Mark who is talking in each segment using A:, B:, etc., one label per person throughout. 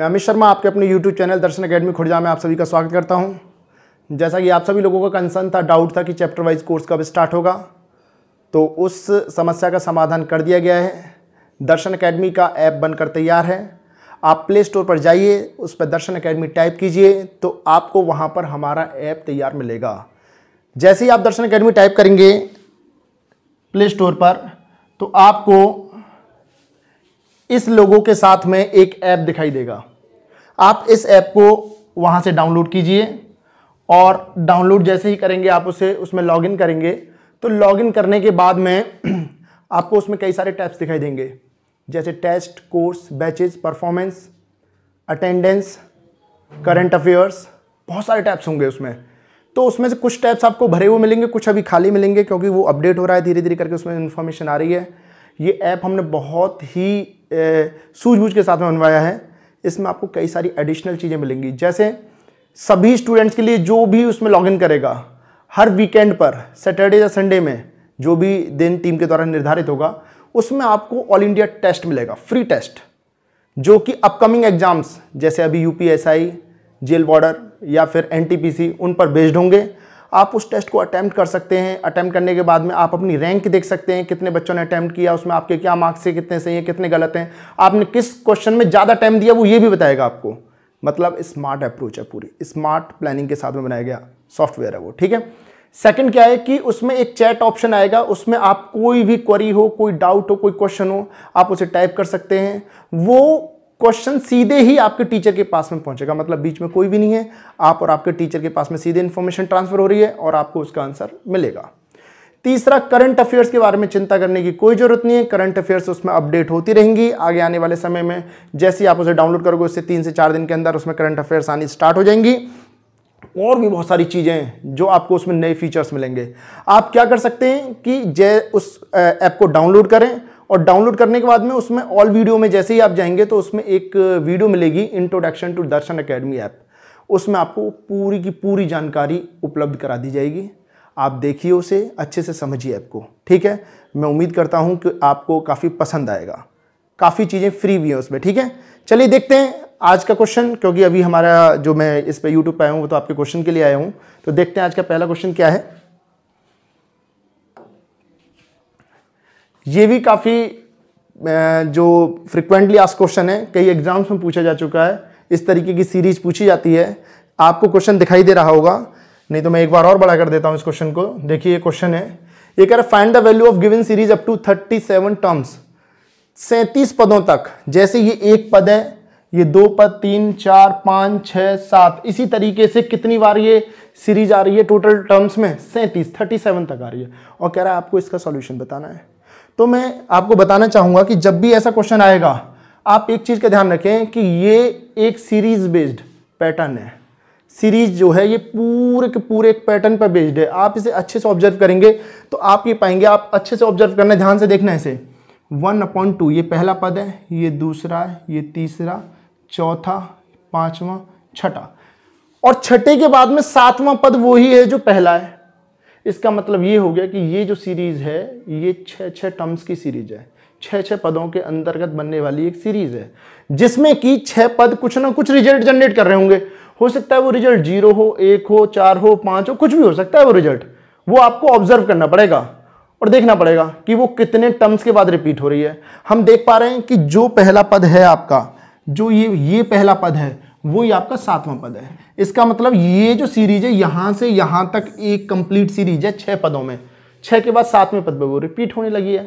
A: मैं अमित शर्मा आपके अपने YouTube channel Darshan academy Khurja में आप सभी का स्वागत करता हूं जैसा कि आप सभी लोगों का कंसर्न था डाउट था कि चैप्टर वाइज कोर्स कब स्टार्ट होगा तो उस समस्या का समाधान कर दिया गया है दर्शन अकेडमी का ऐप बनकर तैयार है आप प्ले स्टोर पर जाइए उस पर दर्शन अकेडमी टाइप कीजिए तो आपको वहाँ पर हमारा ऐप तैयार मिलेगा जैसे ही आप दर्शन अकेडमी टाइप करेंगे प्ले स्टोर पर तो आपको इस लोगों के साथ में एक ऐप दिखाई देगा आप इस ऐप को वहाँ से डाउनलोड कीजिए और डाउनलोड जैसे ही करेंगे आप उसे उसमें लॉगिन करेंगे तो लॉगिन करने के बाद में आपको उसमें कई सारे टैब्स दिखाई देंगे जैसे test course batches performance attendance current affairs बहुत सारे टैब्स होंगे उसमें तो उसमें से कुछ टैब्स आपको भरे हुए मिलेंगे कुछ अभी खाली मिलेंगे क्योंकि वो अपडेट हो रहा है धीरे धीरे करके उसमें इन्फॉर्मेशन आ रही है ये ऐप हमने बहुत ही सूझबूझ के साथ में बनवाया है इसमें आपको कई सारी एडिशनल चीज़ें मिलेंगी जैसे सभी स्टूडेंट्स के लिए जो भी उसमें लॉगिन करेगा हर वीकेंड पर सैटरडे या संडे में जो भी दिन टीम के द्वारा निर्धारित होगा उसमें आपको ऑल इंडिया टेस्ट मिलेगा फ्री टेस्ट जो कि अपकमिंग एग्जाम्स जैसे अभी यू पी जेल बॉर्डर या फिर एन उन पर बेस्ड होंगे आप उस टेस्ट को अटैम्प्ट कर सकते हैं अटैम्प्ट करने के बाद में आप अपनी रैंक देख सकते हैं कितने बच्चों ने अटैम्प्ट किया उसमें आपके क्या मार्क्स है कितने सही हैं कितने गलत हैं आपने किस क्वेश्चन में ज़्यादा टाइम दिया वो ये भी बताएगा आपको मतलब स्मार्ट अप्रोच है पूरी स्मार्ट प्लानिंग के साथ में बनाया गया सॉफ्टवेयर है वो ठीक है सेकंड क्या है कि उसमें एक चैट ऑप्शन आएगा उसमें आप कोई भी क्वेरी हो कोई डाउट हो कोई क्वेश्चन हो आप उसे टाइप कर सकते हैं वो क्वेश्चन सीधे ही आपके टीचर के पास में पहुंचेगा मतलब बीच में कोई भी नहीं है आप और आपके टीचर के पास में सीधे इन्फॉर्मेशन ट्रांसफर हो रही है और आपको उसका आंसर मिलेगा तीसरा करंट अफेयर्स के बारे में चिंता करने की कोई जरूरत नहीं है करंट अफेयर्स उसमें अपडेट होती रहेंगी आगे आने वाले समय में जैसे ही आप उसे डाउनलोड करोगे उससे तीन से चार दिन के अंदर उसमें करंट अफेयर्स आनी स्टार्ट हो जाएंगी और भी बहुत सारी चीज़ें जो आपको उसमें नए फीचर्स मिलेंगे आप क्या कर सकते हैं कि जय उस ऐप को डाउनलोड करें और डाउनलोड करने के बाद में उसमें ऑल वीडियो में जैसे ही आप जाएंगे तो उसमें एक वीडियो मिलेगी introduction to Darshan academy app उसमें आपको पूरी की पूरी जानकारी उपलब्ध करा दी जाएगी आप देखिए उसे अच्छे से समझिए ऐप को ठीक है मैं उम्मीद करता हूँ कि आपको काफ़ी पसंद आएगा काफ़ी चीज़ें फ्री भी हैं उसमें ठीक है चलिए देखते हैं आज का क्वेश्चन क्योंकि अभी हमारा जो मैं इस पर यूट्यूब पर आया हूँ वो तो आपके क्वेश्चन के लिए आया हूँ तो देखते हैं आज का पहला क्वेश्चन क्या है ये भी काफ़ी जो फ्रिक्वेंटली आज क्वेश्चन है कई एग्जाम्स में पूछा जा चुका है इस तरीके की सीरीज पूछी जाती है आपको क्वेश्चन दिखाई दे रहा होगा नहीं तो मैं एक बार और बड़ा कर देता हूँ इस क्वेश्चन को देखिए ये क्वेश्चन है ये कह रहा है find the value of given series up to thirty seven terms सैंतीस पदों तक जैसे ये एक पद है ये दो पद तीन चार पाँच छः सात इसी तरीके से कितनी बार ये सीरीज आ रही है टोटल टर्म्स में सैंतीस थर्टी सेवन तक आ रही है और कह रहा है आपको इसका सॉल्यूशन बताना है तो मैं आपको बताना चाहूँगा कि जब भी ऐसा क्वेश्चन आएगा आप एक चीज़ का ध्यान रखें कि ये एक सीरीज बेस्ड पैटर्न है सीरीज जो है ये पूरे के पूरे एक पैटर्न पर बेस्ड है आप इसे अच्छे से ऑब्जर्व करेंगे तो आप ये पाएंगे आप अच्छे से ऑब्जर्व करना है ध्यान से देखना है इसे वन अपॉन टू ये पहला पद है ये दूसरा है ये तीसरा चौथा पाँचवा छठा और छठे के बाद में सातवां पद वही है जो पहला है इसका मतलब ये हो गया कि ये जो सीरीज़ है ये छः छः टर्म्स की सीरीज है छः छः पदों के अंतर्गत बनने वाली एक सीरीज़ है जिसमें कि छः पद कुछ ना कुछ रिजल्ट जनरेट कर रहे होंगे हो सकता है वो रिजल्ट जीरो हो एक हो चार हो पाँच हो कुछ भी हो सकता है वो रिजल्ट वो आपको ऑब्जर्व करना पड़ेगा और देखना पड़ेगा कि वो कितने टर्म्स के बाद रिपीट हो रही है हम देख पा रहे हैं कि जो पहला पद है आपका जो ये ये पहला पद है वो ये आपका सातवां पद है इसका मतलब ये जो सीरीज है यहां से यहां तक एक कंप्लीट सीरीज है छह पदों में छह के बाद सातवें पद में वो रिपीट होने लगी है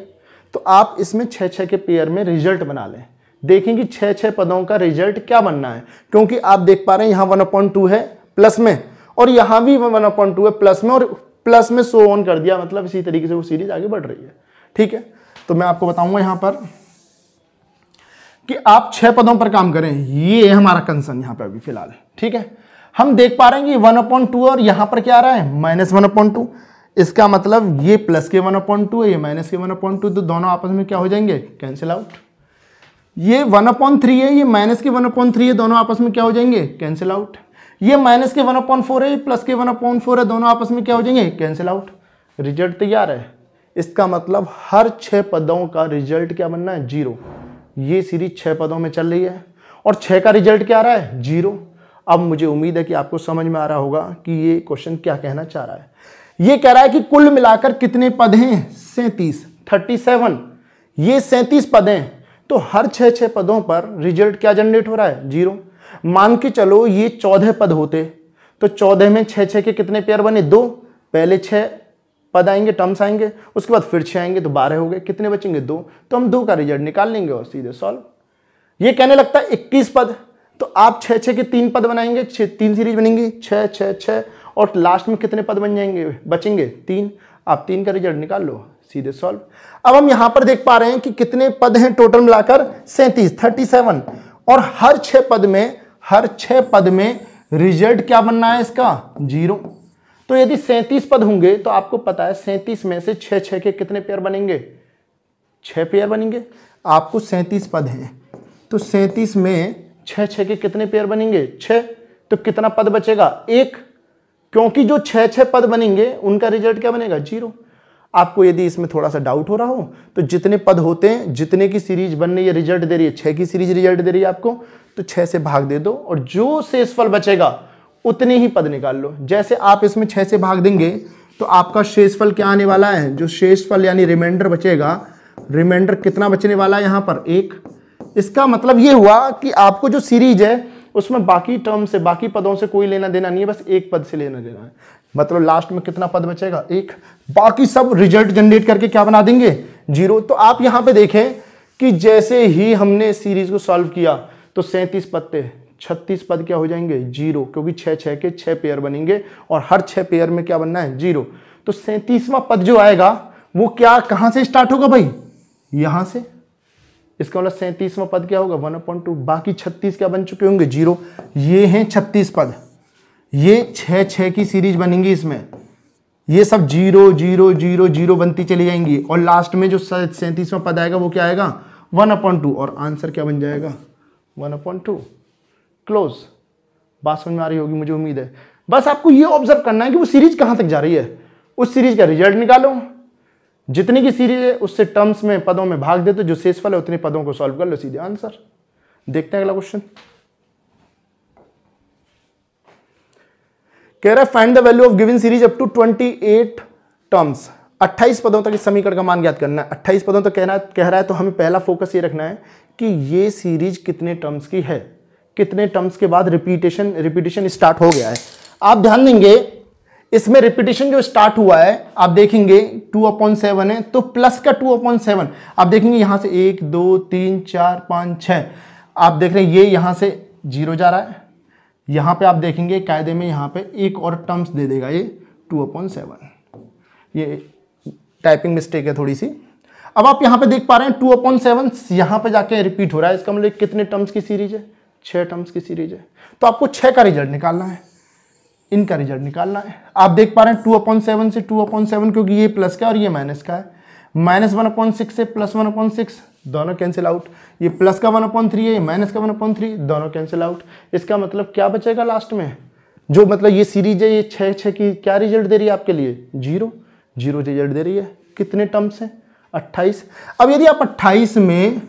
A: तो आप इसमें छः छः के पेयर में रिजल्ट बना लें देखें कि छः छः पदों का रिजल्ट क्या बनना है क्योंकि आप देख पा रहे हैं यहाँ वन अपॉइंट टू है प्लस में और यहाँ भी वन अपॉइंट टू है प्लस में और प्लस में सो ऑन कर दिया मतलब इसी तरीके से वो सीरीज आगे बढ़ रही है ठीक है तो मैं आपको बताऊंगा यहाँ पर कि आप छह पदों पर काम करें ये हमारा कंसर्न यहां पे अभी फिलहाल ठीक है हम देख पा रहे हैं कि वन अपॉइंट टू और यहां पर क्या आ रहा है माइनस वन अपॉइंट टू इसका मतलब ये प्लस के वन अपॉइंट टू है ये माइनस के वन अपॉइंट टू तो दोनों आपस में क्या हो जाएंगे कैंसिल आउट ये वन अपॉइंट थ्री है ये माइनस के वन अपॉइंट थ्री है दोनों आपस में क्या हो जाएंगे कैंसिल आउट ये माइनस के वन अपॉइंट फोर है प्लस के वन अपॉइंट फोर है दोनों आपस में क्या हो जाएंगे कैंसिल आउट रिजल्ट तैयार है इसका मतलब हर छह पदों का रिजल्ट क्या बनना है जीरो ये सीरीज छः पदों में चल रही है और छः का रिजल्ट क्या आ रहा है जीरो अब मुझे उम्मीद है कि आपको समझ में आ रहा होगा कि ये क्वेश्चन क्या कहना चाह रहा है ये कह रहा है कि कुल मिलाकर कितने पद हैं सैंतीस थर्टी सेवन ये सैंतीस पद हैं तो हर छः छः पदों पर रिजल्ट क्या जनरेट हो रहा है जीरो मान के चलो ये चौदह पद होते तो चौदह में छः छः के कितने पेयर बने दो पहले छः पद आएंगे टर्म्स आएंगे उसके बाद फिर छः आएंगे तो बारह हो गए कितने बचेंगे दो तो हम दो का रिजल्ट निकाल लेंगे और सीधे सॉल्व ये कहने लगता है इक्कीस पद तो आप छः छः के तीन पद बनाएंगे छः तीन सीरीज बनेंगी छः छः छः और लास्ट में कितने पद बन जाएंगे बचेंगे तीन आप तीन का रिजल्ट निकाल लो सीधे सॉल्व अब हम यहाँ पर देख पा रहे हैं कि कितने पद हैं टोटल मिलाकर सैंतीस थर्टी सेवन और हर छः पद में हर छः पद में रिजल्ट क्या बनना है इसका जीरो तो यदि सैंतीस पद होंगे तो आपको पता है सैंतीस में से छः छः के कितने पेयर बनेंगे छ पेयर बनेंगे आपको सैंतीस पद हैं तो सैंतीस में छः छः के कितने पेयर बनेंगे छः तो कितना पद बचेगा एक क्योंकि जो छह छः पद बनेंगे उनका रिजल्ट क्या बनेगा जीरो आपको यदि इसमें थोड़ा सा डाउट हो रहा हो तो जितने पद होते हैं जितने की सीरीज बन रही है रिजल्ट दे रही है छः की सीरीज रिजल्ट दे रही है आपको तो छः से भाग दे दो और जो शेषफल बचेगा उतने ही पद निकाल लो जैसे आप इसमें छः से भाग देंगे तो आपका शेषफल क्या आने वाला है जो शेषफल यानी रिमाइंडर बचेगा रिमाइंडर कितना बचने वाला है यहाँ पर एक इसका मतलब ये हुआ कि आपको जो सीरीज है उसमें बाकी टर्म से बाकी पदों से कोई लेना देना नहीं है बस एक पद से लेना देना है मतलब लास्ट में कितना पद बचेगा एक बाकी सब रिजल्ट जनरेट करके क्या बना देंगे जीरो तो आप यहाँ पे देखें कि जैसे ही हमने सीरीज को सॉल्व किया तो सैंतीस पत्ते छत्तीस पद क्या हो जाएंगे जीरो क्योंकि छः छः के छः पेयर बनेंगे और हर छः पेयर में क्या बनना है जीरो तो सैंतीसवां पद जो आएगा वो क्या कहाँ से स्टार्ट होगा भाई यहाँ से इसका मतलब सैंतीसवां पद क्या होगा वन अपॉइंट टू बाकी छत्तीस क्या बन चुके होंगे जीरो ये हैं छत्तीस पद ये छः छः की सीरीज बनेंगी इसमें ये सब जीरो जीरो जीरो जीरो बनती चली जाएंगी और लास्ट में जो सैंतीसवां पद आएगा वो क्या आएगा वन अपॉइंट टू और आंसर क्या बन जाएगा वन अपॉइंट टू क्लोज बात समझ में आ रही होगी मुझे उम्मीद है बस आपको ये ऑब्जर्व करना है कि वो सीरीज कहाँ तक जा रही है उस सीरीज का रिजल्ट निकालो जितनी की सीरीज है उससे टर्म्स में पदों में भाग देते तो जो सेसफल है उतने पदों को सॉल्व कर लो सीधे आंसर देखते हैं अगला क्वेश्चन कह रहा है find the value of given series up to 28 terms 28 पदों तक इस समीकरण का मान ज्ञात करना है 28 पदों तक कहना कह रहा है तो हमें पहला फोकस ये रखना है कि ये सीरीज कितने टर्म्स की है कितने टर्म्स के बाद रिपीटेशन रिपीटेशन स्टार्ट हो गया है आप ध्यान देंगे इसमें रिपीटेशन जो स्टार्ट हुआ है आप देखेंगे टू अपॉइंट सेवन है तो प्लस का टू अपॉइंट सेवन आप देखेंगे यहां से एक दो तीन चार पाँच छ आप देख रहे हैं ये यहां से जीरो जा रहा है यहां पे आप देखेंगे कायदे में यहां पे एक और टर्म्स दे देगा ये टू अपॉइंट सेवन ये टाइपिंग मिस्टेक है थोड़ी सी अब आप यहां पे देख पा रहे हैं टू अपॉइंट सेवन यहां पर जाके रिपीट हो रहा है इसका मतलब कितने टर्म्स की सीरीज है छः टर्म्स की सीरीज है तो आपको छः का रिजल्ट निकालना है इनका रिजल्ट निकालना है आप देख पा रहे हैं टू अपॉइंट सेवन से टू अपॉइंट सेवन क्योंकि ये प्लस का और ये माइनस का है माइनस वन अपॉइंट सिक्स से प्लस वन अपॉइंट सिक्स दोनों कैंसिल आउट ये प्लस का वन अपॉइंट थ्री है ये माइनस का वन अपॉइंट थ्री दोनों कैंसिल आउट इसका मतलब क्या बचेगा लास्ट में जो मतलब ये सीरीज है ये छः छः की क्या रिजल्ट दे रही है आपके लिए जीरो जीरो रिजल्ट दे रही है कितने टर्म्स हैं अट्ठाईस अब यदि आप अट्ठाईस में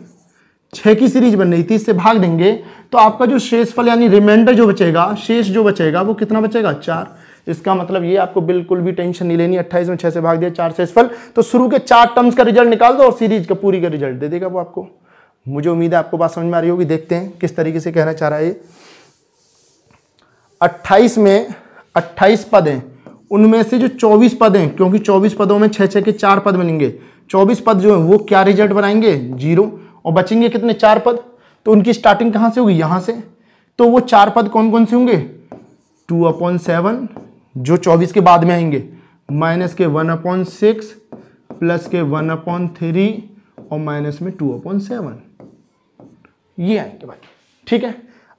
A: छः की सीरीज बन रही तीस से भाग देंगे तो आपका जो शेषफल यानी रिमाइंडर जो बचेगा शेष जो बचेगा वो कितना बचेगा चार इसका मतलब ये आपको बिल्कुल भी टेंशन नहीं लेनी अट्ठाईस में छः से भाग दिया चार शेषफल तो शुरू के चार टर्म्स का रिजल्ट निकाल दो और सीरीज का पूरी का रिजल्ट दे देगा वो आपको मुझे उम्मीद है आपको बात समझ में आ रही होगी देखते हैं किस तरीके से कहना चाह रहा है ये अट्ठाईस में अट्ठाईस पद हैं उनमें से जो चौबीस पद हैं क्योंकि चौबीस पदों में छः छः के चार पद बनेंगे चौबीस पद जो हैं वो क्या रिजल्ट बनाएंगे जीरो और बचेंगे कितने चार पद तो उनकी स्टार्टिंग कहां से होगी यहां से तो वो चार पद कौन कौन से होंगे टू अपॉन सेवन जो चौबीस के बाद में आएंगे माइनस के वन अपॉन सिक्स प्लस के वन अपॉन थ्री और माइनस में टू अपॉन सेवन ये आएंगे भाई ठीक है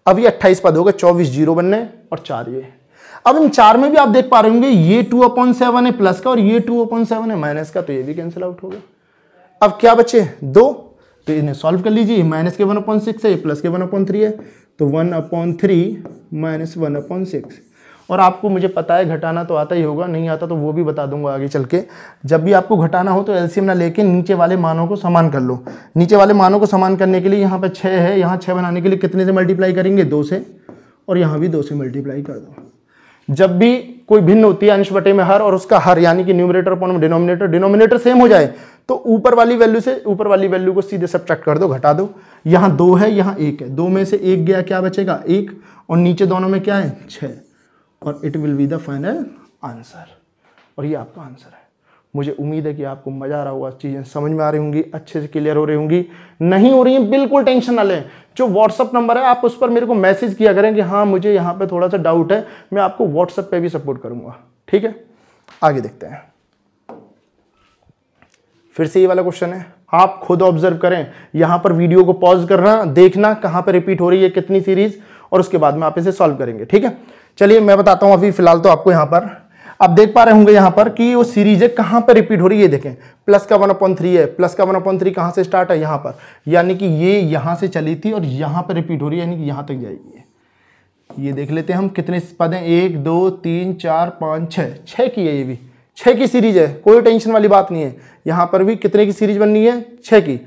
A: अब ये अट्ठाईस पद हो गए चौबीस जीरो बनने और चार ये अब इन चार में भी आप देख पा रहे होंगे ये टू अपॉन सेवन है प्लस का और ये टू अपॉन सेवन है माइनस का तो ये भी कैंसिल आउट होगा अब क्या बचे दो तो इन्हें सॉल्व कर लीजिए माइनस के वन अपॉइंट सिक्स है ये प्लस के वन अपॉइंट थ्री है तो one appoint three minus one appoint six और आपको मुझे पता है घटाना तो आता ही होगा नहीं आता तो वो भी बता दूंगा आगे चल के जब भी आपको घटाना हो तो एलसीएम ना लेके नीचे वाले मानों को समान कर लो नीचे वाले मानों को समान करने के लिए यहाँ पर छः है यहाँ छः बनाने के लिए कितने से मल्टीप्लाई करेंगे दो से और यहाँ भी दो से मल्टीप्लाई कर दो जब भी कोई भिन्न होती है अंश बटे में हर और उसका हर यानी कि numerator upon denominator denominator same हो जाए तो ऊपर वाली वैल्यू से ऊपर वाली वैल्यू को सीधे सब्ट्रैक्ट कर दो घटा दो यहाँ दो है यहाँ एक है दो में से एक गया क्या बचेगा एक और नीचे दोनों में क्या है छः और it will be the final answer और ये आपका आंसर है मुझे उम्मीद है कि आपको मज़ा आ रहा होगा चीज़ें समझ में आ रही होंगी अच्छे से क्लियर हो रही होंगी नहीं हो रही हैं बिल्कुल टेंशन ना लें जो व्हाट्सअप नंबर है आप उस पर मेरे को मैसेज किया करें कि हाँ मुझे यहाँ पे थोड़ा सा डाउट है मैं आपको व्हाट्सअप पे भी सपोर्ट करूँगा ठीक है आगे देखते हैं फिर से ये वाला क्वेश्चन है आप खुद ऑब्जर्व करें यहाँ पर वीडियो को पॉज करना देखना कहाँ पर रिपीट हो रही है कितनी सीरीज और उसके बाद में आप इसे सॉल्व करेंगे ठीक है चलिए मैं बताता हूँ अभी फिलहाल तो आपको यहाँ पर आप देख पा रहे होंगे यहाँ पर कि वो सीरीज है कहाँ पर रिपीट हो रही है ये देखें प्लस का वन अपॉइंट थ्री है प्लस का वन अपॉइंट थ्री कहाँ से स्टार्ट है यहाँ पर यानी कि ये यहाँ से चली थी और यहाँ पर रिपीट हो रही है यानी कि यहाँ तक जाएगी ये देख लेते हैं हम कितने पद हैं एक दो तीन चार पाँच छः छः की है ये भी छः की सीरीज है कोई टेंशन वाली बात नहीं है यहाँ पर भी कितने की सीरीज बननी है छः की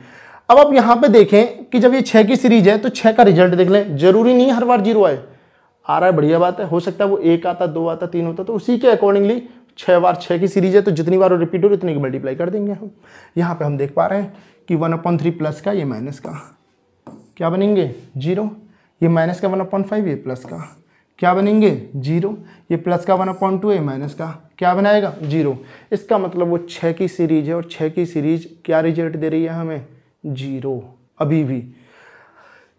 A: अब आप यहाँ पे देखें कि जब ये छः की सीरीज है तो छः का रिजल्ट देख लें जरूरी नहीं हर बार जीरो आए आ रहा है बढ़िया बात है हो सकता है वो एक आता दो आता तीन होता तो उसी के अकॉर्डिंगली छः बार छः की सीरीज है तो जितनी बार वो रिपीट हो उतनी की मल्टीप्लाई कर देंगे हम यहाँ पर हम देख पा रहे हैं कि वन अपॉन थ्री प्लस का ये माइनस का क्या बनेंगे जीरो ये माइनस का वन अपॉन फाइव ये प्लस का क्या बनेंगे जीरो ये प्लस का वन अपॉन टू ये माइनस का क्या बनाएगा जीरो इसका मतलब वो छः की सीरीज है और छः की सीरीज क्या रिजल्ट दे रही है हमें जीरो अभी भी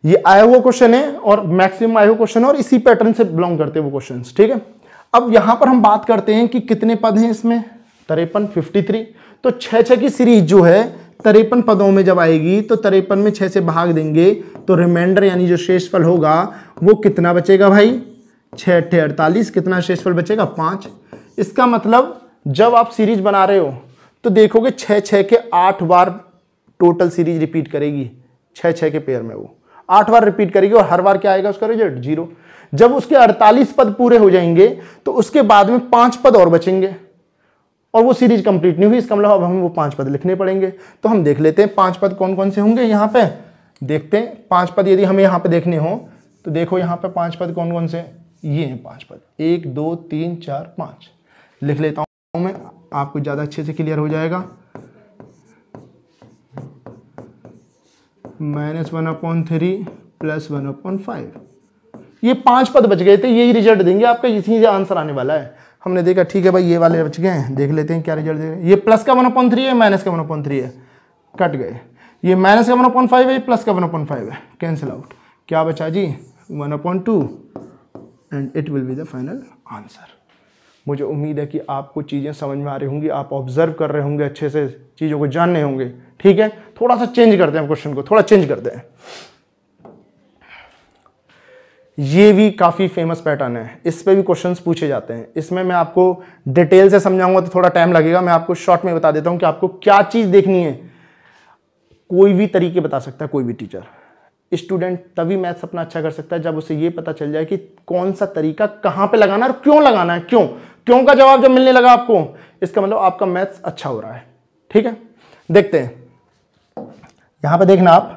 A: ये आया हुआ क्वेश्चन है और मैक्सिमम आया हुआ क्वेश्चन है और इसी पैटर्न से बिलोंग करते हैं वो क्वेश्चन ठीक है अब यहां पर हम बात करते हैं कि कितने पद हैं इसमें तरेपन फिफ्टी तो छः छः की सीरीज जो है तरेपन पदों में जब आएगी तो तरेपन में छः से भाग देंगे तो रिमाइंडर यानी जो शेषफल होगा वो कितना बचेगा भाई छः अट्ठे अड़तालीस कितना शेषफल बचेगा पाँच इसका मतलब जब आप सीरीज बना रहे हो तो देखोगे छः छः के आठ बार टोटल सीरीज रिपीट करेगी छः छः के पेयर में वो आठ बार रिपीट करेगी और हर बार क्या आएगा उसका रिजल्ट जीरो जब उसके 48 पद पूरे हो जाएंगे तो उसके बाद में पांच पद और बचेंगे और वो सीरीज कंप्लीट नहीं हुई इसका मतलब अब हमें वो पांच पद लिखने पड़ेंगे तो हम देख लेते हैं पांच पद कौन कौन से होंगे यहाँ पे देखते हैं पांच पद यदि हमें यहाँ पे देखने हो तो देखो यहाँ पे पांच पद कौन कौन से ये हैं पांच पद एक दो तीन चार पाँच लिख लेता हूँ मैं आपको ज़्यादा अच्छे से क्लियर हो जाएगा minus one appoint three plus one upon five ये पांच पद बच गए थे यही रिजल्ट देंगे आपका इसी से आंसर आने वाला है हमने देखा ठीक है भाई ये वाले बच गए हैं देख लेते हैं क्या रिजल्ट दे रहे ये प्लस का वन अपॉइंट थ्री है माइनस का वन अपॉइंट थ्री है कट गए ये माइनस का वन अपॉइंट फाइव है ये प्लस का वन अपॉइंट फाइव है कैंसिल आउट क्या बचा जी one upon two and it will be the final answer मुझे उम्मीद है कि आपको चीज़ें समझ में आ रही होंगी आप ऑब्जर्व कर रहे होंगे अच्छे से चीज़ों को जान रहे होंगे ठीक है थोड़ा सा चेंज करते हैं क्वेश्चन को थोड़ा चेंज करते हैं ये भी काफ़ी फेमस पैटर्न है इस पर भी क्वेश्चंस पूछे जाते हैं इसमें मैं आपको डिटेल से समझाऊंगा तो थोड़ा टाइम लगेगा मैं आपको शॉर्ट में बता देता हूँ कि आपको क्या चीज़ देखनी है कोई भी तरीके बता सकता है कोई भी टीचर स्टूडेंट तभी मैथ्स अपना अच्छा कर सकता है जब उसे ये पता चल जाए कि कौन सा तरीका कहाँ पे लगाना है और क्यों लगाना है क्यों क्यों का जवाब जब मिलने लगा आपको इसका मतलब आपका मैथ्स अच्छा हो रहा है ठीक है देखते हैं यहां पर देखना आप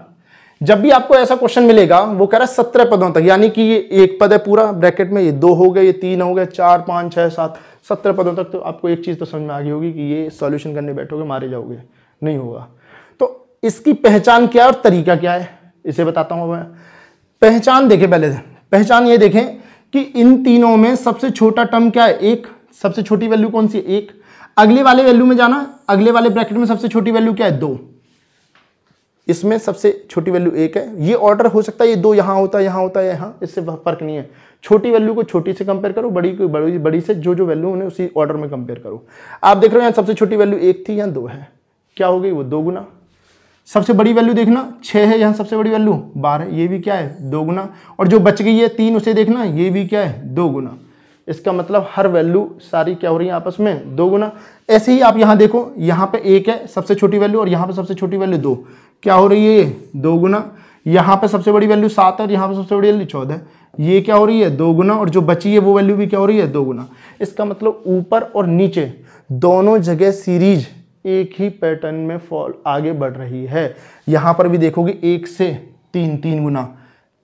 A: जब भी आपको ऐसा क्वेश्चन मिलेगा वो कह रहा है सत्रह पदों तक यानी कि ये एक पद है पूरा ब्रैकेट में ये दो हो गए ये तीन हो गए चार पांच छह सात सत्रह पदों तक तो आपको एक चीज़ तो समझ में आ गई होगी कि ये सॉल्यूशन करने बैठोगे मारे जाओगे नहीं होगा तो इसकी पहचान क्या और तरीका क्या है इसे बताता हूं मैं पहचान देखे पहले पहचान ये देखें कि इन तीनों में सबसे छोटा टर्म क्या है एक सबसे छोटी वैल्यू कौन सी है एक अगले वाले वैल्यू में जाना अगले वाले ब्रैकेट में सबसे छोटी वैल्यू क्या है दो इसमें सबसे छोटी वैल्यू एक है ये ऑर्डर हो सकता है ये दो यहां होता है यहां होता है यहां इससे फर्क नहीं है छोटी वैल्यू को छोटी से कंपेयर करो बड़ी को बड़ी बड़ी से जो जो वैल्यू उन्हें उसी ऑर्डर में कंपेयर करो आप देख रहे हो यहां सबसे छोटी वैल्यू एक थी यहाँ दो है क्या हो गई वो दो गुना सबसे बड़ी वैल्यू देखना छः है यहाँ सबसे बड़ी वैल्यू बारह ये भी क्या है दो गुना और जो बच गई है तीन उसे देखना ये भी क्या है दो गुना इसका मतलब हर वैल्यू सारी क्या हो रही है आपस में दो गुना ऐसे ही आप यहाँ देखो यहाँ पे एक है सबसे छोटी वैल्यू और यहाँ पे सबसे छोटी वैल्यू दो क्या हो रही है ये दो गुना यहाँ पे सबसे बड़ी वैल्यू सात है और यहाँ पे सबसे बड़ी वैल्यू चौदह ये क्या हो रही है दो गुना और जो बची है वो वैल्यू भी क्या हो रही है दो गुना इसका मतलब ऊपर और नीचे दोनों जगह सीरीज एक ही पैटर्न में फॉल आगे बढ़ रही है यहाँ पर भी देखोगे एक से तीन तीन गुना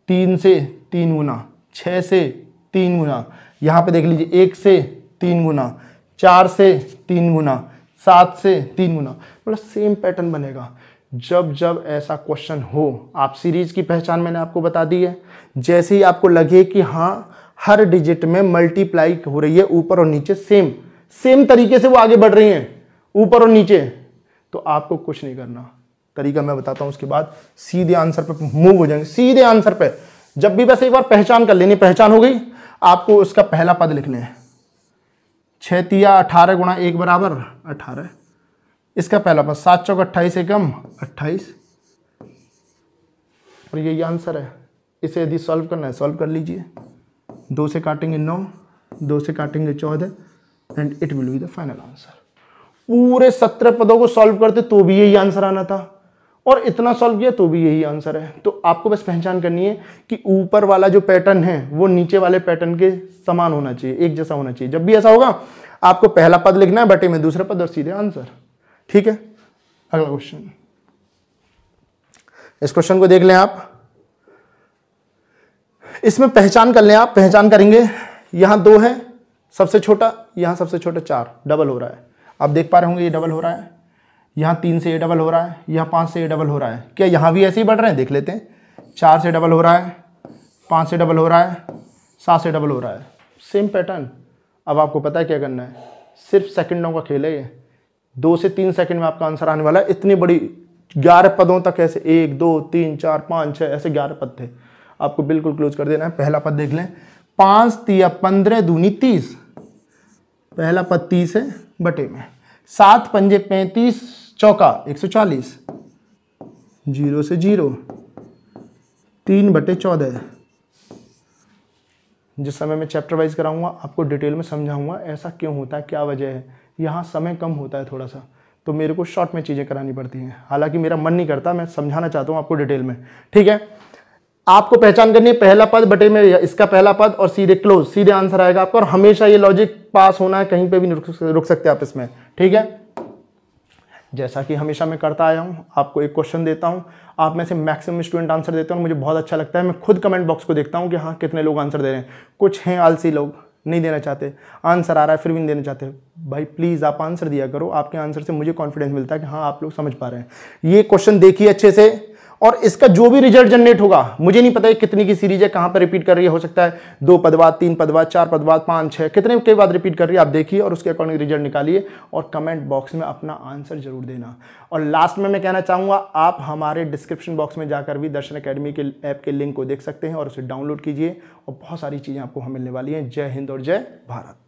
A: तीन से तीन गुना छः से तीन गुना यहाँ पे देख लीजिए एक से तीन गुना चार से तीन गुना सात से तीन गुना मतलब सेम पैटर्न बनेगा जब जब ऐसा क्वेश्चन हो आप सीरीज की पहचान मैंने आपको बता दी है जैसे ही आपको लगे कि हाँ हर डिजिट में मल्टीप्लाई हो रही है ऊपर और नीचे सेम सेम तरीके से वो आगे बढ़ रही हैं ऊपर और नीचे तो आपको कुछ नहीं करना तरीका मैं बताता हूं उसके बाद सीधे आंसर पर मूव हो जाएंगे सीधे आंसर पर जब भी बस एक बार पहचान कर लेनी पहचान हो गई आपको उसका पहला पद लिख लें छतिया अठारह गुणा एक बराबर अठारह इसका पहला पद सात चौक अट्ठाईस एकम अट्ठाईस और यही आंसर है इसे यदि सॉल्व करना है सॉल्व कर लीजिए दो से काटेंगे नौ दो से काटेंगे चौदह and it will be the final answer पूरे सत्रह पदों को सॉल्व करते तो भी यही आंसर आना था और इतना सॉल्व किया तो भी यही आंसर है तो आपको बस पहचान करनी है कि ऊपर वाला जो पैटर्न है वो नीचे वाले पैटर्न के समान होना चाहिए एक जैसा होना चाहिए जब भी ऐसा होगा आपको पहला पद लिखना है बटे में दूसरा पद और सीधे आंसर ठीक है अगला क्वेश्चन इस क्वेश्चन को देख लें आप इसमें पहचान कर लें आप पहचान करेंगे यहां दो है सबसे छोटा यहां सबसे छोटा चार डबल हो रहा है आप देख पा रहे होंगे ये डबल हो रहा है यहाँ तीन से ए डबल हो रहा है यहाँ पाँच से ए डबल हो रहा है क्या यहाँ भी ऐसे ही बढ़ रहे हैं देख लेते हैं चार से डबल हो रहा है पाँच से डबल हो रहा है सात से डबल हो रहा है सेम पैटर्न अब आपको पता है क्या करना है सिर्फ सेकंडों का खेल है ये दो से तीन सेकंड में आपका आंसर आने वाला है इतनी बड़ी ग्यारह पदों तक ऐसे एक दो तीन चार पाँच छः ऐसे ग्यारह पद थे आपको बिल्कुल क्लोज कर देना है पहला पद देख लें पाँच या पंद्रह दूनी तीस पहला पद तीस है बटे में सात पंजे पैंतीस चौका 140 जीरो से जीरो तीन बटे चौदह जिस समय मैं चैप्टर वाइज कराऊंगा आपको डिटेल में समझाऊंगा ऐसा क्यों होता है क्या वजह है यहाँ समय कम होता है थोड़ा सा तो मेरे को शॉर्ट में चीज़ें करानी पड़ती हैं हालांकि मेरा मन नहीं करता मैं समझाना चाहता हूँ आपको डिटेल में ठीक है आपको पहचान करनी है पहला पद बटे में इसका पहला पद और सीधे क्लोज सीधे आंसर आएगा आपका और हमेशा ये लॉजिक पास होना है कहीं पे भी रुक सकते हैं आप इसमें ठीक है जैसा कि हमेशा मैं करता आया हूँ आपको एक क्वेश्चन देता हूँ आप में से मैक्सिमम स्टूडेंट आंसर देते हैं और मुझे बहुत अच्छा लगता है मैं खुद कमेंट बॉक्स को देखता हूँ कि हाँ कितने लोग आंसर दे रहे हैं कुछ हैं आलसी लोग नहीं देना चाहते आंसर आ रहा है फिर भी नहीं देना चाहते भाई प्लीज़ आप आंसर दिया करो आपके आंसर से मुझे कॉन्फिडेंस मिलता है कि हाँ आप लोग समझ पा रहे हैं ये क्वेश्चन देखिए अच्छे से और इसका जो भी रिजल्ट जनरेट होगा मुझे नहीं पता है कितनी की सीरीज है कहाँ पर रिपीट कर रही है हो सकता है दो पदवाद तीन पदवाद चार पदवाद पांच पाँच छः कितने के बाद रिपीट कर रही है आप देखिए और उसके अकॉर्डिंग रिजल्ट निकालिए और कमेंट बॉक्स में अपना आंसर जरूर देना और लास्ट में मैं कहना चाहूँगा आप हमारे डिस्क्रिप्शन बॉक्स में जाकर भी दर्शन अकेडमी के ऐप के लिंक को देख सकते हैं और उसे डाउनलोड कीजिए और बहुत सारी चीज़ें आपको हमें मिलने वाली हैं जय हिंद और जय भारत